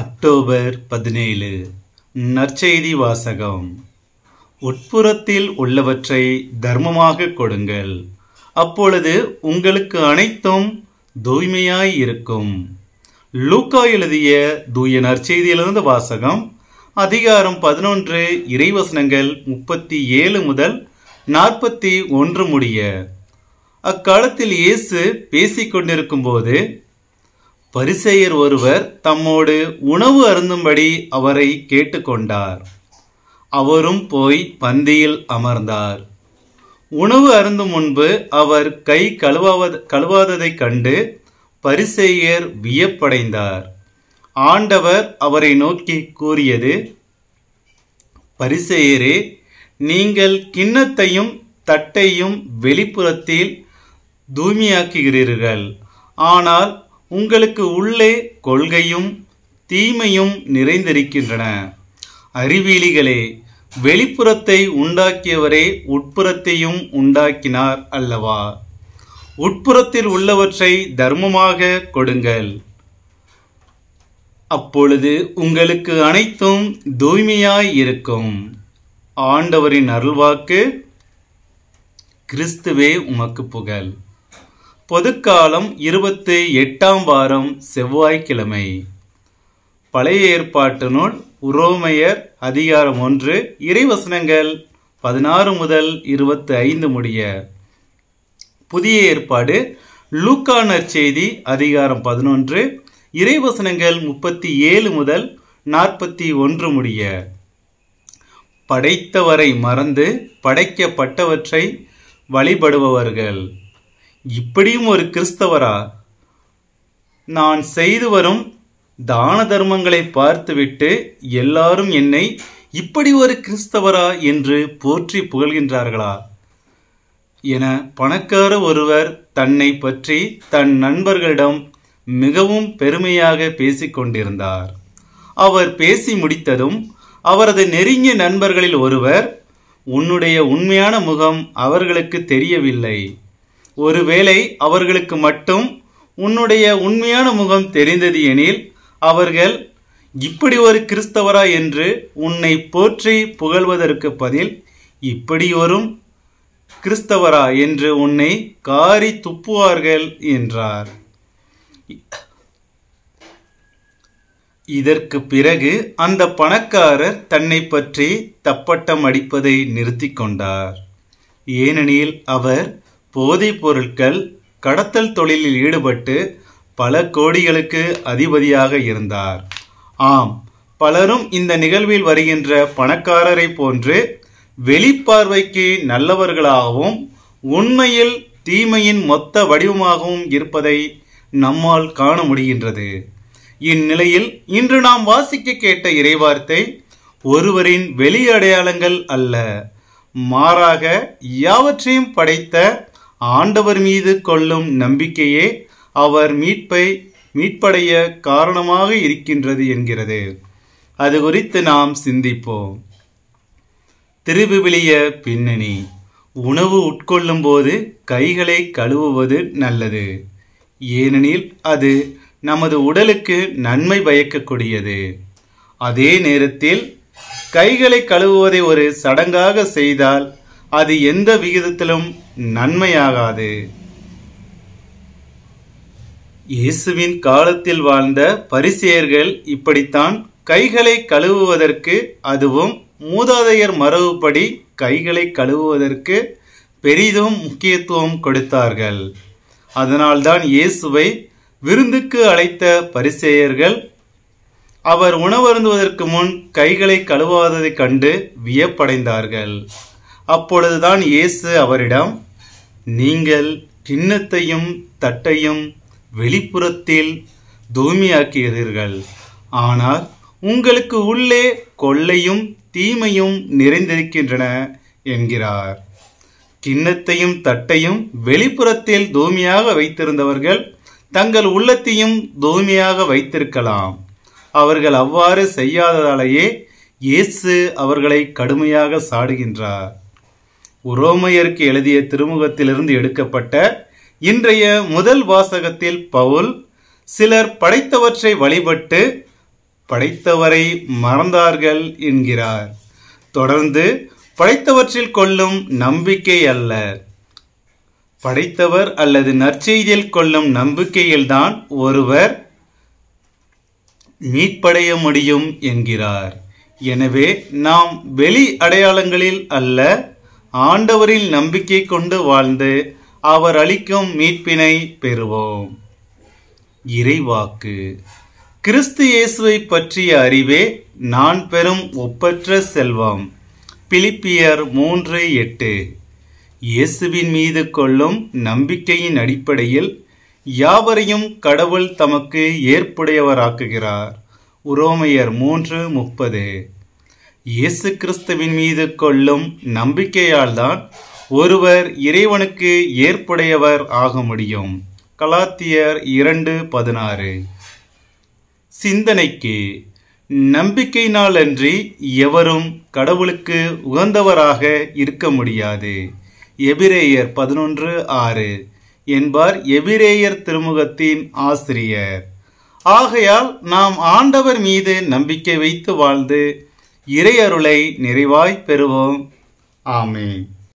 October பதினேழு நற்செய்தி வாசகம் உட்புறத்தில் உள்ளவற்றை தர்மமாக கொடுங்கள் அப்பொழுது உங்களுக்கு அனைத்தும் தூய்மையாய் இருக்கும் லூக்கா எழுதிய தூய நற்செய்தியிலிருந்து வாசகம் அதிகாரம் பதினொன்று இறைவசனங்கள் முப்பத்தி ஏழு முதல் நாற்பத்தி ஒன்று முடிய அக்காலத்தில் இயேசு பேசிக்கொண்டிருக்கும் போது பரிசெயர் ஒருவர் தம்மோடு உணவு அருந்தும்படி அவரை கேட்டுக்கொண்டார் அவரும் போய் பந்தியில் அமர்ந்தார் உணவு அருந்தும் முன்பு அவர் கை கழுவாவத கழுவாததைக் கண்டு பரிசெயர் வியப்படைந்தார் ஆண்டவர் அவரை நோக்கி கூறியது பரிசெயரே நீங்கள் கிண்ணத்தையும் தட்டையும் வெளிப்புறத்தில் தூய்மையாக்குகிறீர்கள் ஆனால் உங்களுக்கு உள்ளே கொள்கையும் தீமையும் நிறைந்திருக்கின்றன அறிவியலிகளே வெளிப்புறத்தை உண்டாக்கியவரே உட்புறத்தையும் உண்டாக்கினார் அல்லவா உட்புறத்தில் உள்ளவற்றை தர்மமாக கொடுங்கள் அப்பொழுது உங்களுக்கு அனைத்தும் தூய்மையாய் இருக்கும் ஆண்டவரின் அருள்வாக்கு கிறிஸ்துவே உமக்கு புகழ் பொதுக்காலம் இருபத்தி எட்டாம் வாரம் செவ்வாய்க்கிழமை பழைய ஏற்பாட்டு நூல் உரோமையர் அதிகாரம் ஒன்று இறைவசனங்கள் பதினாறு முதல் இருபத்தி ஐந்து முடிய புதிய ஏற்பாடு லூக்கானர் செய்தி அதிகாரம் பதினொன்று இறைவசனங்கள் முப்பத்தி ஏழு முதல் நாற்பத்தி ஒன்று முடிய படைத்தவரை மறந்து படைக்கப்பட்டவற்றை வழிபடுபவர்கள் இப்படியும் ஒரு கிறிஸ்தவரா நான் செய்து வரும் தான தர்மங்களை பார்த்துவிட்டு எல்லாரும் என்னை இப்படி ஒரு கிறிஸ்தவரா என்று போற்றி புகழ்கின்றார்களா என பணக்கார ஒருவர் தன்னை பற்றி தன் நண்பர்களிடம் மிகவும் பெருமையாக பேசிக்கொண்டிருந்தார் அவர் பேசி முடித்ததும் அவரது நெருங்கிய நண்பர்களில் ஒருவர் உன்னுடைய உண்மையான முகம் அவர்களுக்கு தெரியவில்லை ஒருவேளை அவர்களுக்கு மட்டும் உன்னுடைய உண்மையான முகம் தெரிந்தது எனில் அவர்கள் இப்படி ஒரு கிறிஸ்தவரா என்று உன்னை போற்றி புகழ்வதற்கு பதில் இப்படி வரும் கிறிஸ்தவரா என்று உன்னை காரி துப்புவார்கள் என்றார் இதற்கு பிறகு அந்த பணக்காரர் தன்னை பற்றி தப்பட்டம் அடிப்பதை நிறுத்தி கொண்டார் ஏனெனில் அவர் போதைப் பொருட்கள் கடத்தல் தொழிலில் ஈடுபட்டு பல கோடிகளுக்கு அதிபதியாக இருந்தார் ஆம் பலரும் இந்த நிகழ்வில் வருகின்ற பணக்காரரை போன்று வெளிப்பார்வைக்கு நல்லவர்களாகவும் உண்மையில் தீமையின் மொத்த வடிவமாகவும் இருப்பதை நம்மால் காண முடிகின்றது இந்நிலையில் இன்று நாம் வாசிக்க கேட்ட இறைவார்த்தை ஒருவரின் வெளி அடையாளங்கள் அல்ல மாறாக யாவற்றையும் படைத்த ஆண்டவர் மீது கொள்ளும் நம்பிக்கையே அவர் மீட்பை மீட்படைய காரணமாக இருக்கின்றது என்கிறது அது குறித்து நாம் சிந்திப்போம் திருவிழிய பின்னணி உணவு உட்கொள்ளும் போது கைகளை கழுவுவது நல்லது ஏனெனில் அது நமது உடலுக்கு நன்மை பயக்கக்கூடியது அதே நேரத்தில் கைகளை கழுவுவதை ஒரு சடங்காக செய்தால் அது எந்த விகிதத்திலும் நன்மையாகாது இயேசுவின் காலத்தில் வாழ்ந்த பரிசேயர்கள் இப்படித்தான் கைகளை கழுவுவதற்கு அதுவும் மூதாதையர் மரபுப்படி கைகளை கழுவுவதற்கு பெரிதும் முக்கியத்துவம் கொடுத்தார்கள் அதனால்தான் இயேசுவை விருந்துக்கு அழைத்த பரிசேயர்கள் அவர் உணவருந்துவதற்கு முன் கைகளை கழுவாததைக் கண்டு வியப்படைந்தார்கள் அப்பொழுதுதான் இயேசு அவரிடம் நீங்கள் கிண்ணத்தையும் தட்டையும் வெளிப்புறத்தில் தூய்மையாக்குகிறீர்கள் ஆனால் உங்களுக்கு உள்ளே கொள்ளையும் தீமையும் நிறைந்திருக்கின்றன என்கிறார் கிண்ணத்தையும் தட்டையும் வெளிப்புறத்தில் தூய்மையாக வைத்திருந்தவர்கள் தங்கள் உள்ளத்தையும் தூய்மையாக வைத்திருக்கலாம் அவர்கள் அவ்வாறு செய்யாததாலேயே இயேசு அவர்களை கடுமையாக சாடுகின்றார் உரோமையருக்கு எழுதிய திருமுகத்திலிருந்து எடுக்கப்பட்ட இன்றைய முதல் வாசகத்தில் பவுல் சிலர் படைத்தவற்றை வழிபட்டு படைத்தவரை மறந்தார்கள் என்கிறார் தொடர்ந்து படைத்தவற்றில் கொள்ளும் நம்பிக்கை அல்ல படைத்தவர் அல்லது நற்செய்தியில் கொள்ளும் நம்பிக்கையில்தான் ஒருவர் மீட்படைய முடியும் என்கிறார் எனவே நாம் வெளி அடையாளங்களில் அல்ல ஆண்டவரில் நம்பிக்கை கொண்டு வாழ்ந்து அவர் அளிக்கும் மீட்பினை பெறுவோம் இறைவாக்கு கிறிஸ்து இயேசுவை பற்றிய அறிவே நான் பெறும் ஒப்பற்ற செல்வம் பிலிப்பியர் மூன்று எட்டு இயேசுவின் மீது கொள்ளும் நம்பிக்கையின் அடிப்படையில் யாவரையும் கடவுள் தமக்கு ஏற்புடையவராக்குகிறார் உரோமையர் மூன்று முப்பது இயேசு கிறிஸ்துவின் மீது கொள்ளும் நம்பிக்கையால்தான் ஒருவர் இறைவனுக்கு ஏற்புடையவர் ஆக முடியும் கலாத்தியர் இரண்டு பதினாறு சிந்தனைக்கு நம்பிக்கையினாலன்றி எவரும் கடவுளுக்கு உகந்தவராக இருக்க முடியாது எபிரேயர் பதினொன்று ஆறு என்பார் எபிரேயர் திருமுகத்தின் ஆசிரியர் ஆகையால் நாம் ஆண்டவர் மீது நம்பிக்கை வைத்து வாழ்ந்து இறையருளை நிறைவாய் பெறுவோம் ஆமேன்